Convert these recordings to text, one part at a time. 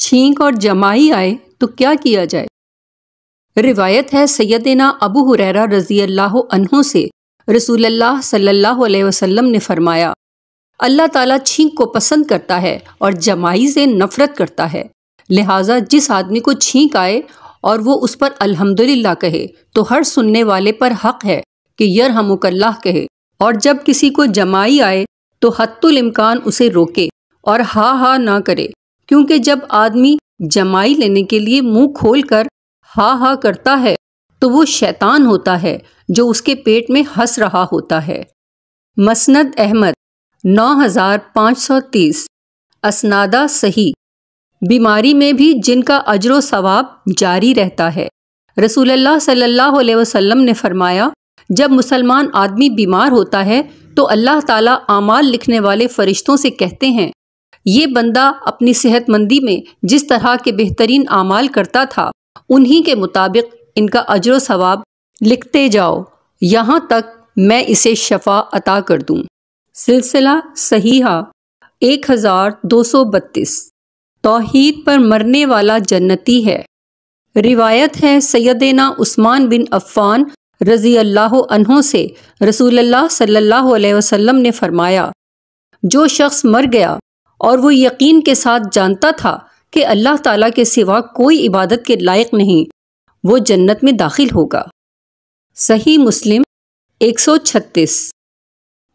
छींक और जमाई आए तो क्या किया जाए रिवायत है सैदना अबू हुरैरा रजी अल्लाह अनहों से रसूल सल्लल्लाहु अलैहि ने फरमाया अल्लाह ताला छींक को पसंद करता है और जमाई से नफरत करता है लिहाजा जिस आदमी को छींक आए और वो उस पर अल्हम्दुलिल्लाह कहे तो हर सुनने वाले पर हक है कि यर हमकल्लाह कहे और जब किसी को जमाई आए तो हतुलमकान उसे रोके और हा हा ना करे क्योंकि जब आदमी जमाई लेने के लिए मुंह खोलकर हा हा करता है तो वो शैतान होता है जो उसके पेट में हंस रहा होता है मसनद अहमद 9530 असनादा सही बीमारी में भी जिनका अजर सवाब जारी रहता है रसूलुल्लाह सल्लल्लाहु अलैहि वसल्लम ने फरमाया जब मुसलमान आदमी बीमार होता है तो अल्लाह ताला आमाल लिखने वाले फ़रिश्तों से कहते हैं ये बंदा अपनी सेहतमंदी में जिस तरह के बेहतरीन अमाल करता था उन्हीं के मुताबिक इनका अजर सवाब लिखते जाओ यहाँ तक मैं इसे शफा अता कर दूँ सिलसिला सहीहा एक हज़ार दो सौ बत्तीस तोहद पर मरने वाला जन्नती है रिवायत है सैदना उस्मान बिन अफ़ान रज़ी अल्लाह से रसूल सल्ला वसम ने फरमाया जो शख्स मर गया और वो यकीन के साथ जानता था कि अल्लाह ताला के सिवा कोई इबादत के लायक नहीं वो जन्नत में दाखिल होगा सही मुस्लिम 136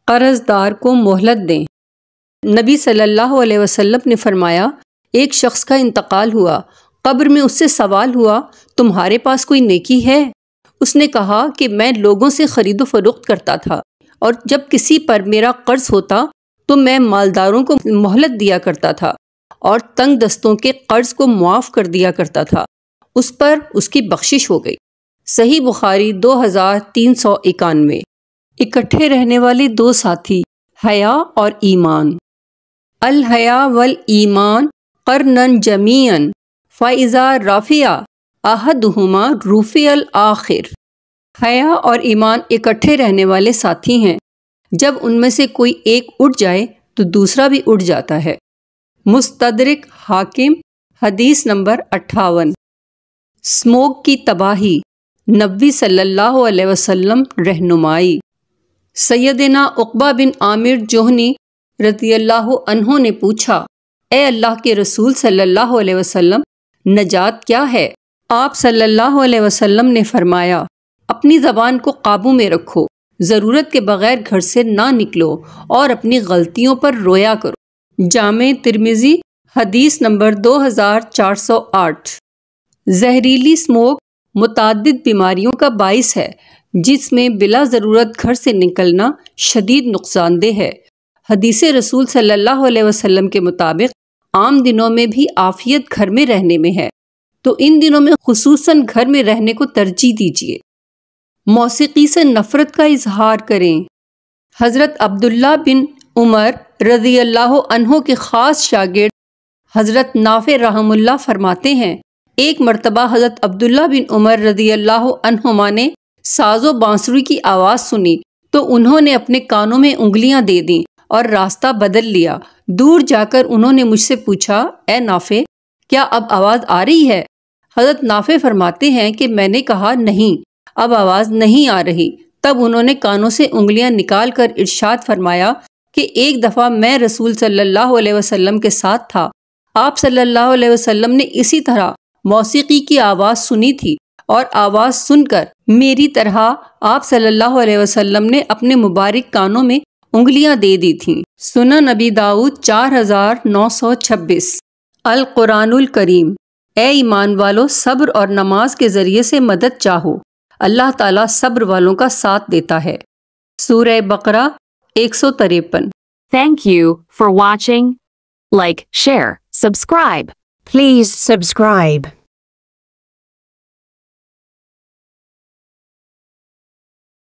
कर्जदार को मोहलत दें नबी सल्लल्लाहु अलैहि वसल्लम ने फरमाया एक शख्स का इंतकाल हुआ कब्र में उससे सवाल हुआ तुम्हारे पास कोई नेकी है उसने कहा कि मैं लोगों से ख़रीदो फरोख्त करता था और जब किसी पर मेरा कर्ज होता तो मैं मालदारों को मोहलत दिया करता था और तंग दस्तों के कर्ज को मुआफ़ कर दिया करता था उस पर उसकी बख्शिश हो गई सही बुखारी दो हज़ार तीन सौ इक्यानवे इकट्ठे रहने वाले दो साथी हया और ईमान अल हया वल ईमान करनन जमीन फ़ाइज़ा राफिया आहद हुमा रूफ़ी आखिर हया और ईमान इकट्ठे रहने वाले साथी हैं जब उनमें से कोई एक उठ जाए तो दूसरा भी उठ जाता है मुस्तदरिक हाकिम हदीस नंबर अट्ठावन स्मोक की तबाही नबी सल्लल्लाहु अलैहि वसल्लम रहनुमाई सैदना उकबा बिन आमिर जोहनी रती अल्लाह ने पूछा ए अल्लाह के रसूल सल्लल्लाहु अलैहि वसल्लम नजात क्या है आप सल्लल्लाहु अलैहि वसल्लम ने फरमाया अपनी ज़बान को काबू में रखो ज़रूरत के बगैर घर से ना निकलो और अपनी गलतियों पर रोया करो जाम तिरमिज़ी हदीस नंबर 2408 जहरीली स्मोक मुतद बीमारियों का बाइस है जिसमें बिला ज़रूरत घर से निकलना शदीद नुकसानदेह है हदीस रसूल सल्लल्लाहु अलैहि वसल्लम के मुताबिक आम दिनों में भी आफियत घर में रहने में है तो इन दिनों में खसूस घर में रहने को तरजीह दीजिए मौसीकी से नफ़रत का इजहार करें हज़रत अब्दुल्ला बिन उमर रज़ी अल्लाह के ख़ास शागिर्द हज़रत नाफ़ रहमुल्ला फरमाते हैं एक मरतबा हज़रत अब्दुल्ला बिन उमर रज़ी अल्लाह ने साजो बांसुरी की आवाज़ सुनी तो उन्होंने अपने कानों में उंगलियां दे दी और रास्ता बदल लिया दूर जाकर उन्होंने मुझसे पूछा ए नाफे क्या अब आवाज़ आ रही है हज़रत नाफे फरमाते हैं कि मैंने कहा नहीं अब आवाज़ नहीं आ रही तब उन्होंने कानों से उंगलियां निकाल कर इर्शाद फरमाया कि एक दफ़ा मैं रसूल सल्लल्लाहु अलैहि वसल्लम के साथ था आप सल्लल्लाहु अलैहि वसल्लम ने इसी तरह मौसीकी की आवाज़ सुनी थी और आवाज़ सुनकर मेरी तरह आप सल्लल्लाहु अलैहि वसल्लम ने अपने मुबारक कानों में उंगलियां दे दी थीं सुना नबी दाऊद चार हजार नौ सौ छब्बीस अल करीम ए ईमान वालो सब्र और नमाज के ज़रिए से मदद चाहो अल्लाह ताला सब्र वालों का साथ देता है सूरह बकरा एक सौ तिरपन thank you for watching like share subscribe please subscribe